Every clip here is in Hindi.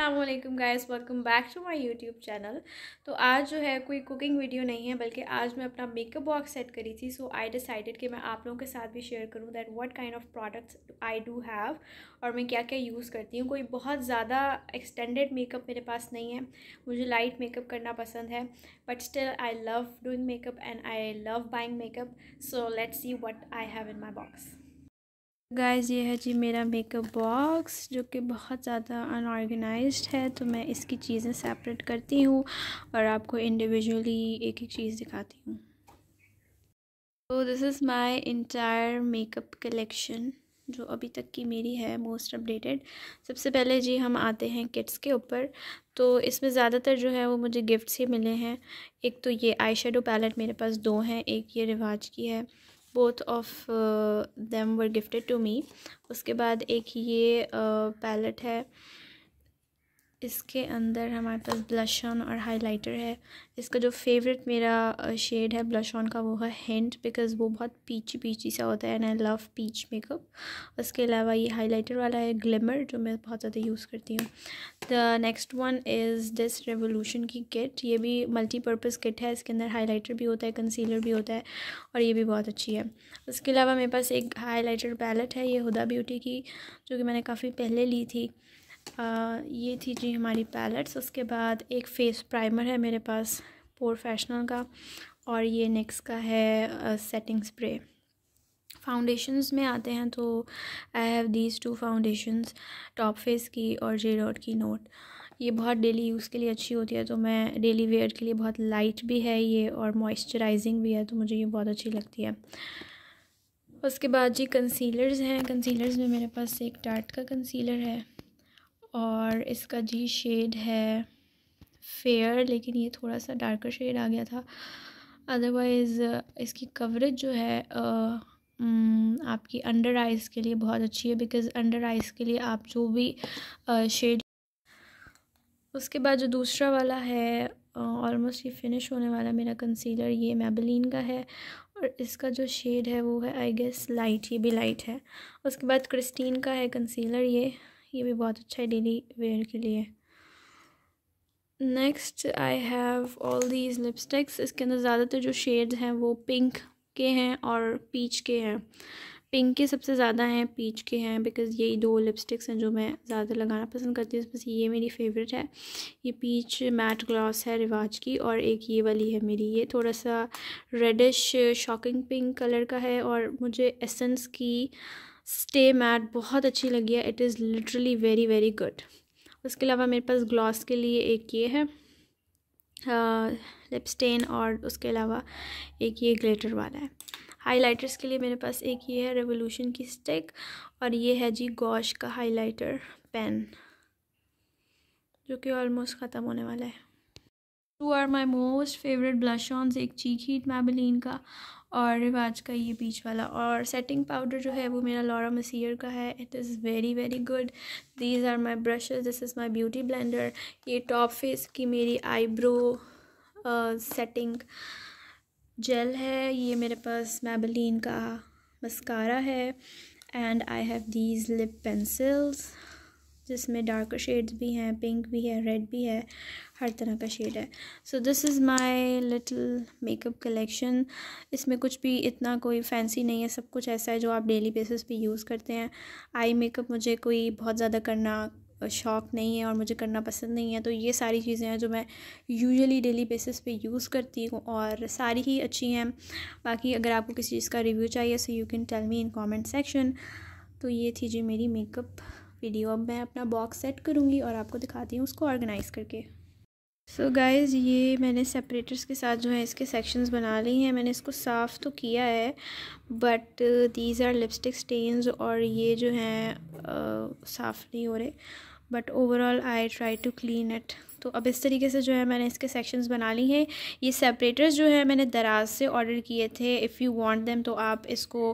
अल्लाम guys welcome back to my YouTube channel तो आज जो है कोई कुकिंग वीडियो नहीं है बल्कि आज मैं अपना मेकअप बॉक्स सेट करी थी सो आई डिसाइडेड कि मैं आप लोगों के साथ भी शेयर करूं that what kind of products I do have और मैं क्या क्या यूज़ करती हूँ कोई बहुत ज़्यादा एक्सटेंडेड मेकअप मेरे पास नहीं है मुझे लाइट मेकअप करना पसंद है but still I love doing makeup and I love buying makeup so let's see what I have in my box guys ये है जी मेरा मेकअप बॉक्स जो कि बहुत ज़्यादा अनऑर्गेनाइज है तो मैं इसकी चीज़ें सेपरेट करती हूँ और आपको इंडिविजुअली एक एक चीज़ दिखाती हूँ तो this is my entire makeup collection जो अभी तक की मेरी है मोस्ट अपडेटेड सबसे पहले जी हम आते हैं किट्स के ऊपर तो इसमें ज़्यादातर जो है वो मुझे गिफ्ट्स ही मिले हैं एक तो ये आई पैलेट मेरे पास दो हैं एक ये रिवाज की है both of them were gifted to me उसके बाद एक ये पैलेट uh, है इसके अंदर हमारे पास ब्लश ऑन और हाइलाइटर है इसका जो फेवरेट मेरा शेड है ब्लश ऑन का वो है हिंट बिकॉज़ वो बहुत पीची पीची सा होता है and I love peach makeup उसके अलावा ये हाइलाइटर वाला है ग्लिमर जो मैं बहुत ज़्यादा यूज़ करती हूँ the next one is this Revolution की किट ये भी मल्टीपर्पज़ किट है इसके अंदर हाईलाइटर भी होता है कंसीलर भी होता है और ये भी बहुत अच्छी है उसके अलावा मेरे पास एक हाईलाइटर पैलेट है ये हुदा ब्यूटी की जो कि मैंने काफ़ी पहले ली थी ये थी जी हमारी पैलेट्स उसके बाद एक फेस प्राइमर है मेरे पास प्रोफेशनल का और ये नेक्स का है सेटिंग स्प्रे फाउंडेशंस में आते हैं तो I have these two foundations Topface की और जे डॉट की नोट ये बहुत डेली यूज़ के लिए अच्छी होती है तो मैं डेली वेयर के लिए बहुत लाइट भी है ये और मॉइस्चराइजिंग भी है तो मुझे ये बहुत अच्छी लगती है उसके बाद जी कंसीलर्स हैं कंसीलर्स में मेरे पास एक डार्ट का कंसीलर है और इसका जी शेड है फेयर लेकिन ये थोड़ा सा डार्कर शेड आ गया था अदरवाइज़ इसकी कवरेज जो है हम्म, आपकी अंडर आइज़ के लिए बहुत अच्छी है बिकॉज़ अंडर आइज़ के लिए आप जो भी शेड उसके बाद जो दूसरा वाला है ऑलमोस्ट ये फिनिश होने वाला मेरा कंसीलर ये मेबलिन का है और इसका जो शेड है वो है आई गेस लाइट ये भी लाइट है उसके बाद क्रिस्टीन का है कंसीलर ये ये भी बहुत अच्छा है डेली वेयर के लिए next I have all these lipsticks इसके अंदर ज़्यादातर जो शेड्स हैं वो पिंक के हैं और पीच के हैं पिंक के सबसे ज़्यादा हैं पीच के हैं बिकॉज़ यही दो लिपस्टिक्स हैं जो मैं ज़्यादा लगाना पसंद करती हूँ बस ये मेरी फेवरेट है ये पीच मैट ग्लॉस है रिवाज की और एक ये वाली है मेरी ये थोड़ा सा रेडिश शॉकिंग पिंक कलर का है और मुझे एसेंस की स्टे मैट बहुत अच्छी लगी है it is literally very very good उसके अलावा मेरे पास ग्लॉस के लिए एक ये है लिप स्टेन और उसके अलावा एक ये ग्लेटर वाला है हाइलाइटर्स के लिए मेरे पास एक ये है रेवोल्यूशन की स्टिक और ये है जी गॉश का हाइलाइटर पेन जो कि ऑलमोस्ट ख़त्म होने वाला है two are my most favourite blush ons एक चीक हीट मैबलिन का और रिवाज का ये बीच वाला और सेटिंग पाउडर जो है वो मेरा लॉरा मसीर का है it is very very good these are my brushes this is my beauty blender ये टॉप फेस की मेरी आईब्रो सेटिंग जेल है ये मेरे पास मैबलिन का मस्कारा है and I have these lip pencils जिसमें डार्क शेड्स भी हैं पिंक भी है रेड भी है हर तरह का शेड है so this is my little makeup collection इसमें कुछ भी इतना कोई फैंसी नहीं है सब कुछ ऐसा है जो आप डेली बेसिस पे यूज़ करते हैं आई मेकअप मुझे कोई बहुत ज़्यादा करना शौक़ नहीं है और मुझे करना पसंद नहीं है तो ये सारी चीज़ें हैं जो मैं यूजुअली डेली बेसिस पे यूज़ करती हूँ और सारी ही अच्छी हैं बाकी अगर आपको किसी चीज़ का रिव्यू चाहिए so you can tell me in comment section तो ये थी जी मेरी मेकअप वीडियो अब मैं अपना बॉक्स सेट करूँगी और आपको दिखाती हूँ उसको ऑर्गेनाइज़ करके सो so गाइज़ ये मैंने सेपरेटर्स के साथ जो है इसके सेक्शंस बना ली हैं मैंने इसको साफ़ तो किया है but these are lipstick stains और ये जो हैं साफ़ नहीं हो रहे but overall I try to clean it तो अब इस तरीके से जो है मैंने इसके सेक्शंस बना ली हैं ये सेपरेटर्स जो है मैंने दराज से ऑर्डर किए थे इफ़ यू वांट देम तो आप इसको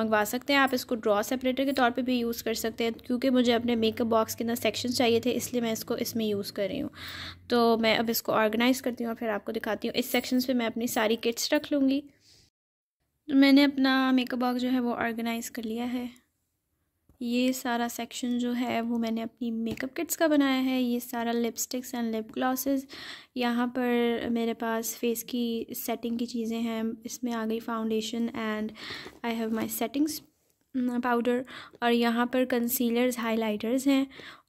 मंगवा सकते हैं आप इसको ड्रॉ सेपरेटर के तौर पे भी यूज़ कर सकते हैं क्योंकि मुझे अपने मेकअप बॉक्स के अंदर सेक्शन चाहिए थे इसलिए मैं इसको इसमें यूज़ कर रही हूँ तो मैं अब इसको ऑर्गेनाइज़ करती हूँ और फिर आपको दिखाती हूँ इस सेक्शन पर मैं अपनी सारी किट्स रख लूँगी तो मैंने अपना मेकअप बॉक्स जो है वो ऑर्गेनाइज़ कर लिया है ये सारा सेक्शन जो है वो मैंने अपनी मेकअप किट्स का बनाया है ये सारा लिपस्टिक्स एंड लिप ग्लॉसेस यहाँ पर मेरे पास फेस की सेटिंग की चीज़ें हैं इसमें आ गई foundation and I have my settings powder और यहाँ पर कंसीलर्स हाइलाइटर्स हैं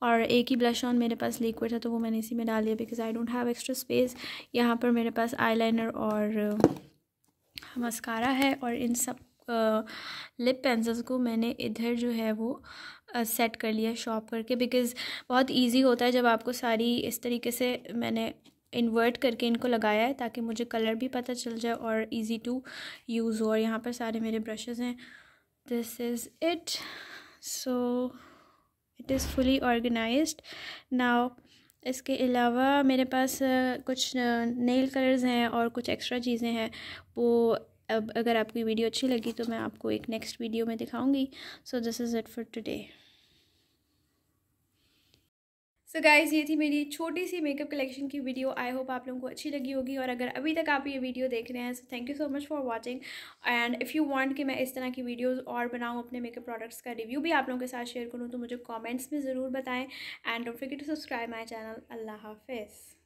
और एक ही ब्लश ऑन मेरे पास लिक्विड था तो वो मैंने इसी में डाल दिया because I don't have extra space यहाँ पर मेरे पास आई और मस्कारा है और इन सब लिप पेंसिल्स को मैंने इधर जो है वो सेट कर लिया शॉप करके बिकॉज़ बहुत इजी होता है जब आपको सारी इस तरीके से मैंने इन्वर्ट करके इनको लगाया है ताकि मुझे कलर भी पता चल जाए और इजी टू यूज़ हो और यहाँ पर सारे मेरे ब्रशेज़ हैं this is it so it is fully organize now इसके अलावा मेरे पास कुछ नेल कलर्स हैं और कुछ एक्स्ट्रा चीज़ें हैं वो अब अगर आपकी वीडियो अच्छी लगी तो मैं आपको एक नेक्स्ट वीडियो में दिखाऊंगी so this is it for today so guys ये थी मेरी छोटी सी मेकअप कलेक्शन की वीडियो आई होप आप लोगों को अच्छी लगी होगी और अगर अभी तक आप ये वीडियो देख रहे हैं so thank you so much for watching and if you want कि मैं इस तरह की वीडियोस और बनाऊँ अपने मेकअप प्रोडक्ट्स का रिव्यू भी आप लोगों के साथ शेयर करूँ तो मुझे कॉमेंट्स में ज़रूर बताएँ and don't forget to subscribe my channel अल्लाह हाफिज़